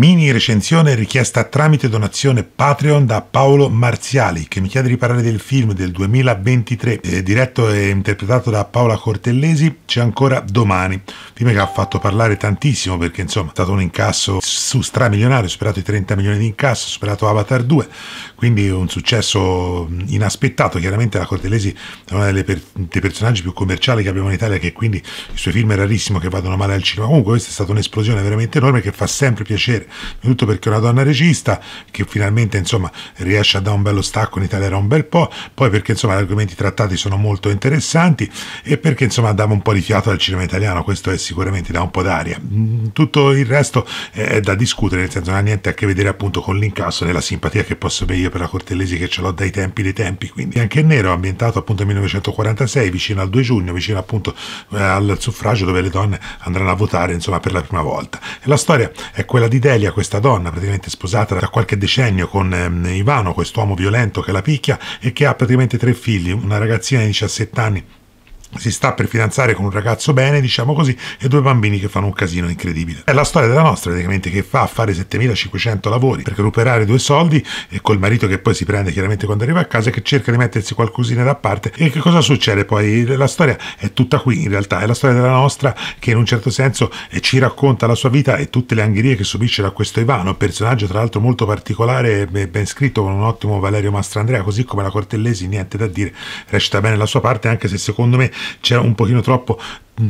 Mini recensione richiesta tramite donazione Patreon da Paolo Marziali che mi chiede di parlare del film del 2023 eh, diretto e interpretato da Paola Cortellesi C'è ancora domani, film che ha fatto parlare tantissimo perché insomma è stato un incasso su stramilionario, superato i 30 milioni di incasso, superato Avatar 2 quindi un successo inaspettato. Chiaramente la Cortellesi è uno delle per, dei personaggi più commerciali che abbiamo in Italia, che quindi i suoi film è rarissimo che vadano male al cinema. Comunque questa è stata un'esplosione veramente enorme che fa sempre piacere, soprattutto perché è una donna regista che finalmente insomma, riesce a dare un bello stacco in Italia era un bel po', poi perché insomma, gli argomenti trattati sono molto interessanti e perché insomma dava un po' di fiato al cinema italiano, questo è sicuramente da un po' d'aria. Mm, tutto il resto è da discutere, nel senso non ha niente a che vedere appunto con l'incasso e la simpatia che posso io memoria per la Cortellesi che ce l'ho dai tempi dei tempi, quindi anche Nero, ambientato appunto nel 1946, vicino al 2 giugno, vicino appunto eh, al suffragio dove le donne andranno a votare insomma per la prima volta. E la storia è quella di Delia, questa donna praticamente sposata da qualche decennio con ehm, Ivano, quest'uomo violento che la picchia e che ha praticamente tre figli, una ragazzina di 17 anni si sta per fidanzare con un ragazzo bene, diciamo così, e due bambini che fanno un casino incredibile. È la storia della nostra, praticamente, che fa a fare 7500 lavori per recuperare due soldi e col marito che poi si prende chiaramente quando arriva a casa che cerca di mettersi qualcosina da parte. E che cosa succede poi? La storia è tutta qui, in realtà, è la storia della nostra che in un certo senso eh, ci racconta la sua vita e tutte le angherie che subisce da questo Ivano, personaggio tra l'altro molto particolare, ben scritto con un ottimo Valerio Mastrandrea, così come la Cortellesi, niente da dire, recita bene la sua parte, anche se secondo me c'era un pochino troppo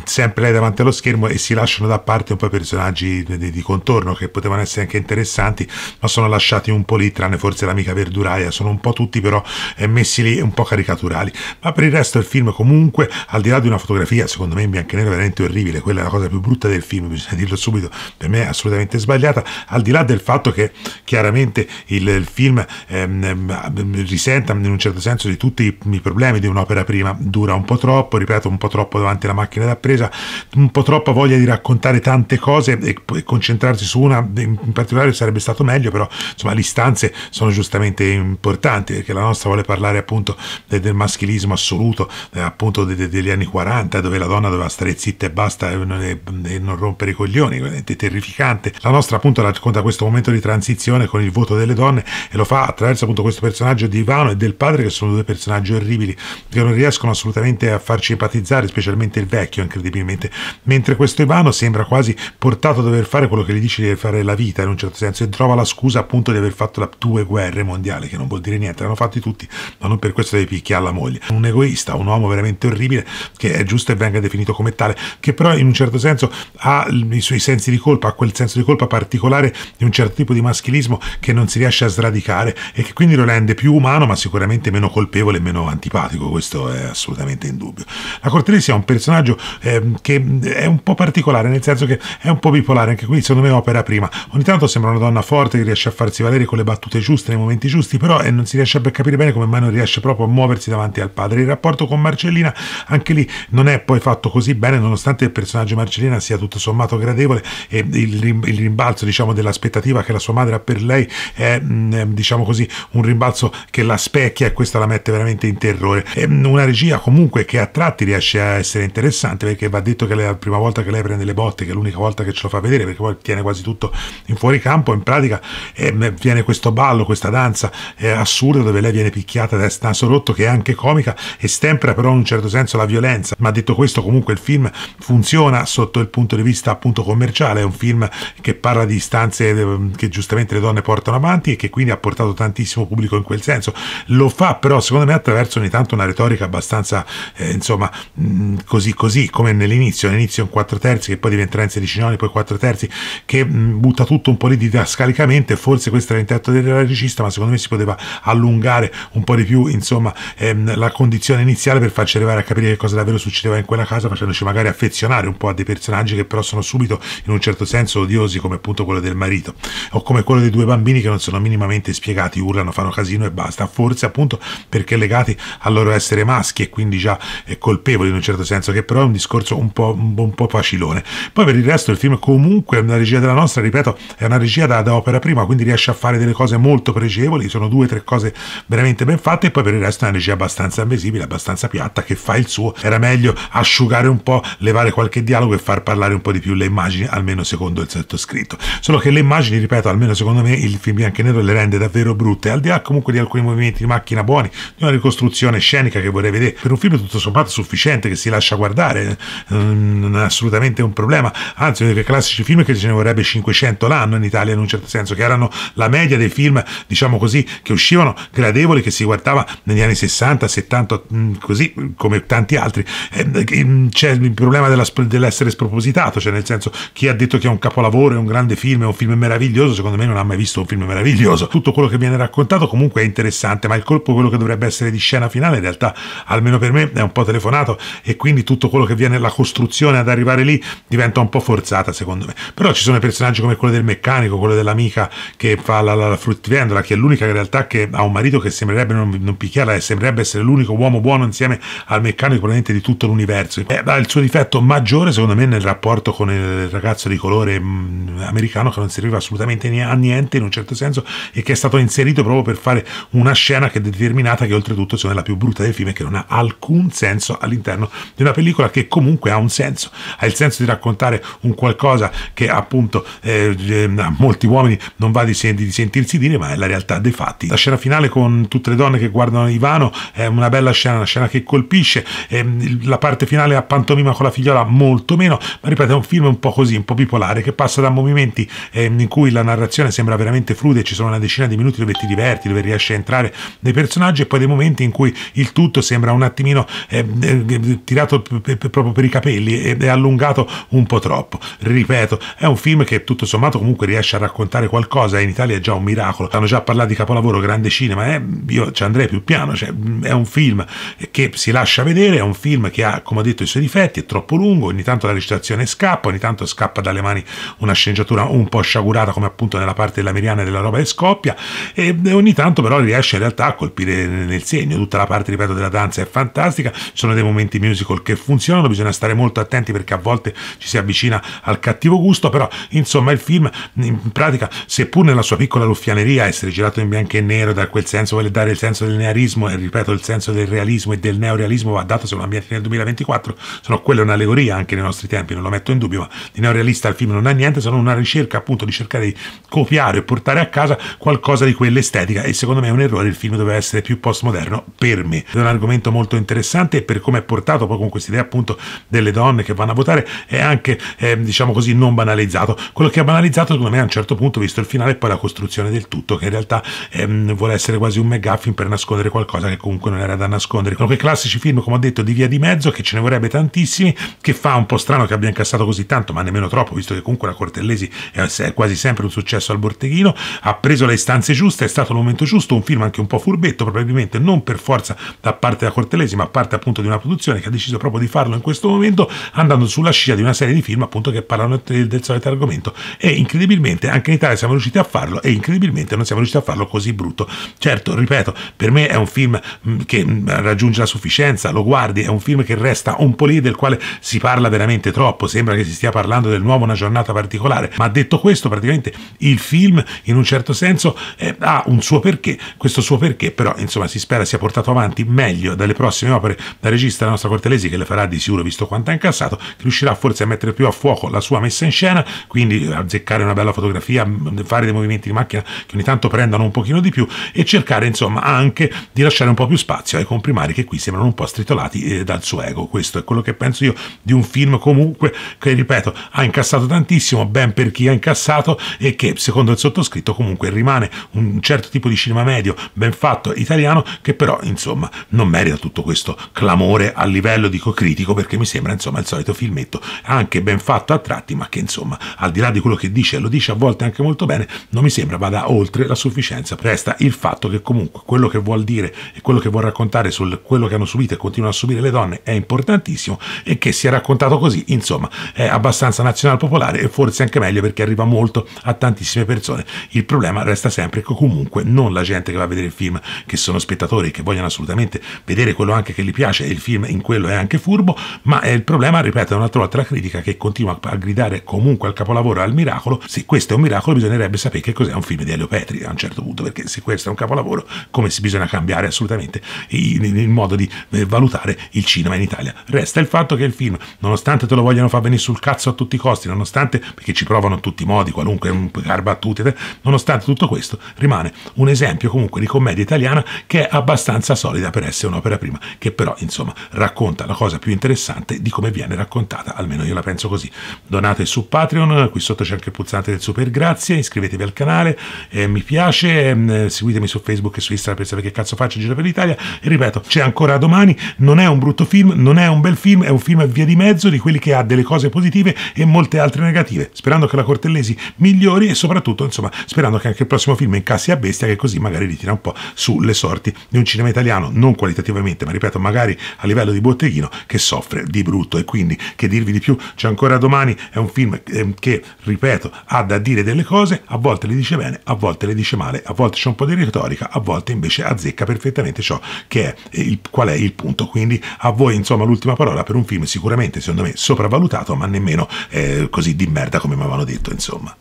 sempre lei davanti allo schermo e si lasciano da parte un po' i personaggi di, di, contorno che potevano essere anche interessanti ma sono lasciati un po' lì tranne forse l'amica verduraia sono un po' tutti però eh, messi lì un po' caricaturali ma per il resto il film comunque al di là di una fotografia secondo me in bianco e nero veramente orribile quella è la cosa più brutta del film bisogna dirlo subito per me è assolutamente sbagliata al di là del fatto che chiaramente il, il film ehm, ehm risenta in un certo senso di tutti i problemi di un'opera prima dura un po' troppo ripeto un po' troppo davanti alla macchina da presa un po' troppa voglia di raccontare tante cose e, e concentrarsi su una in particolare sarebbe stato meglio, però insomma le istanze sono giustamente importanti perché la nostra vuole parlare appunto del, del maschilismo assoluto, eh, appunto de, de, degli anni 40 dove la donna doveva stare zitta e basta e, e, e non rompere i coglioni, veramente terrificante. La nostra appunto racconta questo momento di transizione con il voto delle donne e lo fa attraverso appunto questo personaggio di Ivano e del padre che sono due personaggi orribili che non riescono assolutamente a farci empatizzare, specialmente il vecchio incredibilmente, mentre questo Ivano sembra quasi portato a dover fare quello che gli dice di fare la vita in un certo senso e trova la scusa appunto di aver fatto la, due guerre mondiali, che non vuol dire niente, l'hanno fatti tutti, ma non per questo devi picchiare la moglie. Un egoista, un uomo veramente orribile, che è giusto e venga definito come tale, che però in un certo senso ha i suoi sensi di colpa, ha quel senso di colpa particolare di un certo tipo di maschilismo che non si riesce a sradicare e che quindi lo rende più umano, ma sicuramente meno colpevole e meno antipatico, questo è assolutamente in dubbio. La Cortelesi è un personaggio ehm, che è un po' particolare, nel senso che è un po' bipolare, anche qui secondo me opera prima. Ogni tanto sembra una donna forte che riesce a farsi valere con le battute giuste nei momenti giusti, però eh, non si riesce a capire bene come mai non riesce proprio a muoversi davanti al padre. Il rapporto con Marcellina anche lì non è poi fatto così bene, nonostante il personaggio Marcellina sia tutto sommato gradevole e il, il rimbalzo diciamo, dell'aspettativa che la sua madre ha per lei è mm, ehm, diciamo così, un rimbalzo che la specchia e questa la mette veramente in terrore. È ehm, una regia comunque che a tratti riesce a essere interessante interessante perché va detto che è la prima volta che lei prende le botte, che è l'unica volta che ce lo fa vedere, perché poi tiene quasi tutto in fuori campo. in pratica eh, viene questo ballo, questa danza eh, assurda dove lei viene picchiata da Stanzo Rotto che è anche comica e stempera però in un certo senso la violenza, ma detto questo comunque il film funziona sotto il punto di vista appunto commerciale, è un film che parla di istanze eh, che giustamente le donne portano avanti e che quindi ha portato tantissimo pubblico in quel senso, lo fa però secondo me attraverso ogni tanto una retorica abbastanza eh, insomma mh, mm, così così come nell'inizio, all'inizio un 4 terzi che poi diventerà in 16 noni, poi 4 terzi, che mh, butta tutto un po' lì didascalicamente, forse questo era l'intento del regista, ma secondo me si poteva allungare un po' di più, insomma, ehm, la condizione iniziale per farci arrivare a capire che cosa davvero succedeva in quella casa, facendoci magari affezionare un po' a dei personaggi che però sono subito in un certo senso odiosi, come appunto quello del marito, o come quello dei due bambini che non sono minimamente spiegati, urlano, fanno casino e basta, forse appunto perché legati al loro essere maschi e quindi già eh, colpevoli in un certo senso, che però è un discorso un po', un, po', facilone. Poi per il resto il film comunque è una regia della nostra, ripeto, è una regia da, da opera prima, quindi riesce a fare delle cose molto pregevoli, sono due o tre cose veramente ben fatte e poi per il resto è una regia abbastanza invisibile, abbastanza piatta, che fa il suo. Era meglio asciugare un po', levare qualche dialogo e far parlare un po' di più le immagini, almeno secondo il sottoscritto. Solo che le immagini, ripeto, almeno secondo me il film bianco e nero le rende davvero brutte, al di là comunque di alcuni movimenti di macchina buoni, di una ricostruzione scenica che vorrei vedere. Per un film tutto sommato sufficiente che si lascia guardare, eh, è assolutamente un problema, anzi uno dei classici film che ce ne vorrebbe 500 l'anno in Italia in un certo senso, che erano la media dei film, diciamo così, che uscivano gradevoli, che si guardava negli anni 60, 70, mm, così come tanti altri. Eh, mm, c'è il problema dell'essere spropositato, cioè nel senso chi ha detto che è un capolavoro, è un grande film, è un film meraviglioso, secondo me non ha mai visto un film meraviglioso. Tutto quello che viene raccontato comunque è interessante, ma il colpo quello che dovrebbe essere di scena finale in realtà, almeno per me, è un po' telefonato e quindi tutto quello che viene la costruzione ad arrivare lì diventa un po' forzata secondo me però ci sono personaggi come quello del meccanico quello dell'amica che fa la, la, la fruttivendola che è l'unica in realtà che ha un marito che sembrerebbe non, non picchiarla e sembrerebbe essere l'unico uomo buono insieme al meccanico probabilmente di tutto l'universo e eh, ha il suo difetto maggiore secondo me nel rapporto con il ragazzo di colore mh, mm, americano che non serviva assolutamente a niente in un certo senso e che è stato inserito proprio per fare una scena che è determinata che oltretutto sono la più brutta del film e che non ha alcun senso all'interno di una pellicola che comunque ha un senso, ha il senso di raccontare un qualcosa che appunto eh, ehm, a molti uomini non va di, sen di, sentirsi dire, ma è la realtà dei fatti. La scena finale con tutte le donne che guardano Ivano è una bella scena, una scena che colpisce, eh, la parte finale a pantomima con la figliola molto meno, ma ripeto è un film un po' così, un po' bipolare, che passa da movimenti eh, in cui la narrazione sembra veramente fluida, e ci sono una decina di minuti dove ti diverti, dove riesci a entrare nei personaggi e poi dei momenti in cui il tutto sembra un attimino ehm, eh, tirato per proprio per i capelli ed è allungato un po' troppo. Ripeto, è un film che tutto sommato comunque riesce a raccontare qualcosa, in Italia è già un miracolo. Hanno già parlato di capolavoro, grande cinema, eh? io ci andrei più piano, cioè, è un film che si lascia vedere, è un film che ha, come ho detto, i suoi difetti, è troppo lungo, ogni tanto la recitazione scappa, ogni tanto scappa dalle mani una sceneggiatura un po' sciagurata come appunto nella parte della Miriana della roba che scoppia e ogni tanto però riesce in realtà a colpire nel segno, tutta la parte, ripeto, della danza è fantastica, ci sono dei momenti musical che funzionano, strano, bisogna stare molto attenti perché a volte ci si avvicina al cattivo gusto, però insomma il film in pratica, seppur nella sua piccola ruffianeria, essere girato in bianco e nero, da quel senso vuole dare il senso del nearismo e ripeto il senso del realismo e del neorealismo va dato se lo ambienti nel 2024, sono quella un'allegoria anche nei nostri tempi, non lo metto in dubbio, ma di neorealista il film non ha niente, sono una ricerca appunto di cercare di copiare e portare a casa qualcosa di quell'estetica e secondo me è un errore, il film doveva essere più postmoderno per me. È un argomento molto interessante e per come è portato poi con questa idea appunto appunto delle donne che vanno a votare è anche eh, diciamo così non banalizzato quello che ha banalizzato secondo me a un certo punto visto il finale e poi la costruzione del tutto che in realtà ehm, vuole essere quasi un McGuffin per nascondere qualcosa che comunque non era da nascondere con quei classici film come ho detto di via di mezzo che ce ne vorrebbe tantissimi che fa un po' strano che abbia incassato così tanto ma nemmeno troppo visto che comunque la Cortellesi è quasi sempre un successo al Borteghino ha preso le istanze giuste è stato il momento giusto un film anche un po' furbetto probabilmente non per forza da parte della Cortellesi ma da parte appunto di una produzione che ha deciso proprio di farlo in questo momento andando sulla scia di una serie di film appunto che parlano del, del solito argomento e incredibilmente anche in Italia siamo riusciti a farlo e incredibilmente non siamo riusciti a farlo così brutto. Certo, ripeto, per me è un film mm, che mm, raggiunge la sufficienza, lo guardi, è un film che resta un po' lì del quale si parla veramente troppo, sembra che si stia parlando del nuovo una giornata particolare, ma detto questo praticamente il film in un certo senso eh, ha un suo perché, questo suo perché però insomma si spera sia portato avanti meglio dalle prossime opere da regista la nostra Cortelesi che le farà di sicuro sicuro, visto quanto ha incassato, che riuscirà forse a mettere più a fuoco la sua messa in scena, quindi azzeccare una bella fotografia, fare dei movimenti di macchina che ogni tanto prendano un pochino di più e cercare insomma anche di lasciare un po' più spazio ai comprimari che qui sembrano un po' stritolati eh, dal suo ego. Questo è quello che penso io di un film comunque che, ripeto, ha incassato tantissimo, ben per chi ha incassato e che secondo il sottoscritto comunque rimane un certo tipo di cinema medio ben fatto italiano che però insomma non merita tutto questo clamore a livello dico critico perché mi sembra insomma il solito filmetto anche ben fatto a tratti ma che insomma al di là di quello che dice e lo dice a volte anche molto bene non mi sembra vada oltre la sufficienza resta il fatto che comunque quello che vuol dire e quello che vuol raccontare su quello che hanno subito e continuano a subire le donne è importantissimo e che sia raccontato così insomma è abbastanza nazional popolare e forse anche meglio perché arriva molto a tantissime persone il problema resta sempre che comunque non la gente che va a vedere il film che sono spettatori che vogliono assolutamente vedere quello anche che gli piace e il film in quello è anche furbo ma eh, il problema, ripeto, è un'altra volta la critica che continua a gridare comunque al capolavoro, e al miracolo, se questo è un miracolo bisognerebbe sapere che cos'è un film di Elio Petri a un certo punto, perché se questo è un capolavoro, come si bisogna cambiare assolutamente il, il modo di eh, valutare il cinema in Italia. Resta il fatto che il film, nonostante te lo vogliano far venire sul cazzo a tutti i costi, nonostante, perché ci provano in tutti i modi, qualunque carbattute, nonostante tutto questo, rimane un esempio comunque di commedia italiana che è abbastanza solida per essere un'opera prima, che però insomma racconta la cosa più interessante interessante di come viene raccontata, almeno io la penso così. Donate su Patreon, qui sotto c'è anche il pulsante del super grazie, iscrivetevi al canale, eh, mi piace, eh, seguitemi su Facebook e su Instagram per sapere che cazzo faccio in giro per l'Italia e ripeto, c'è ancora domani, non è un brutto film, non è un bel film, è un film a via di mezzo di quelli che ha delle cose positive e molte altre negative, sperando che la Cortellesi migliori e soprattutto insomma sperando che anche il prossimo film incassi a bestia che così magari ritira un po' sulle sorti di un cinema italiano non qualitativamente ma ripeto magari a livello di botteghino che soffre soffre di brutto e quindi che dirvi di più c'è ancora domani è un film ehm, che ripeto ha da dire delle cose a volte le dice bene a volte le dice male a volte c'è un po' di retorica a volte invece azzecca perfettamente ciò che è il, qual è il punto quindi a voi insomma l'ultima parola per un film sicuramente secondo me sopravvalutato ma nemmeno eh, così di merda come mi avevano detto insomma